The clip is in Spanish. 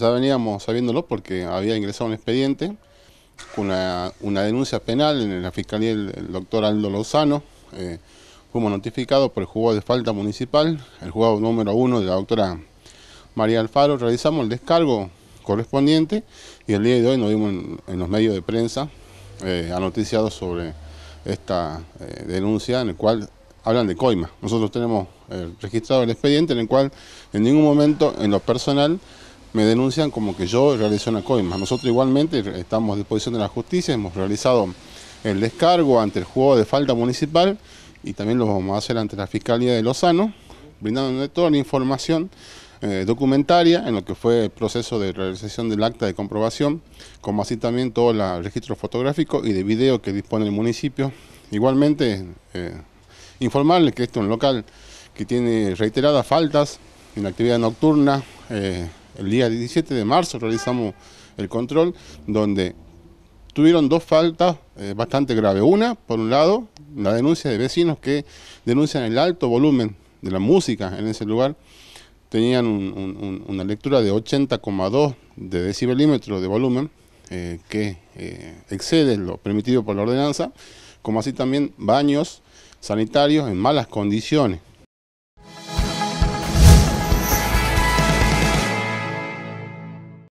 Ya veníamos sabiéndolo porque había ingresado un expediente una, denuncia penal en la fiscalía del doctor Aldo Lozano. Eh, fuimos notificados por el juzgado de falta municipal, el juego número uno de la doctora María Alfaro. Realizamos el descargo correspondiente y el día de hoy nos vimos en, los medios de prensa eh, anoticiados sobre esta eh, denuncia en el cual hablan de coima. Nosotros tenemos eh, registrado el expediente en el cual en ningún momento en lo personal me denuncian como que yo realizo una coima. Nosotros igualmente estamos a disposición de la justicia, hemos realizado el descargo ante el juego de falta municipal y también lo vamos a hacer ante la Fiscalía de Lozano, brindándole toda la información eh, documentaria en lo que fue el proceso de realización del acta de comprobación, como así también todo el registro fotográfico y de video que dispone el municipio. Igualmente, eh, informarles que este es un local que tiene reiteradas faltas en la actividad nocturna, eh, el día 17 de marzo realizamos el control, donde tuvieron dos faltas eh, bastante graves. Una, por un lado, la denuncia de vecinos que denuncian el alto volumen de la música en ese lugar. Tenían una lectura de 80,2 de decibelímetros de volumen, eh, que eh, excede lo permitido por la ordenanza, como así también baños sanitarios en malas condiciones.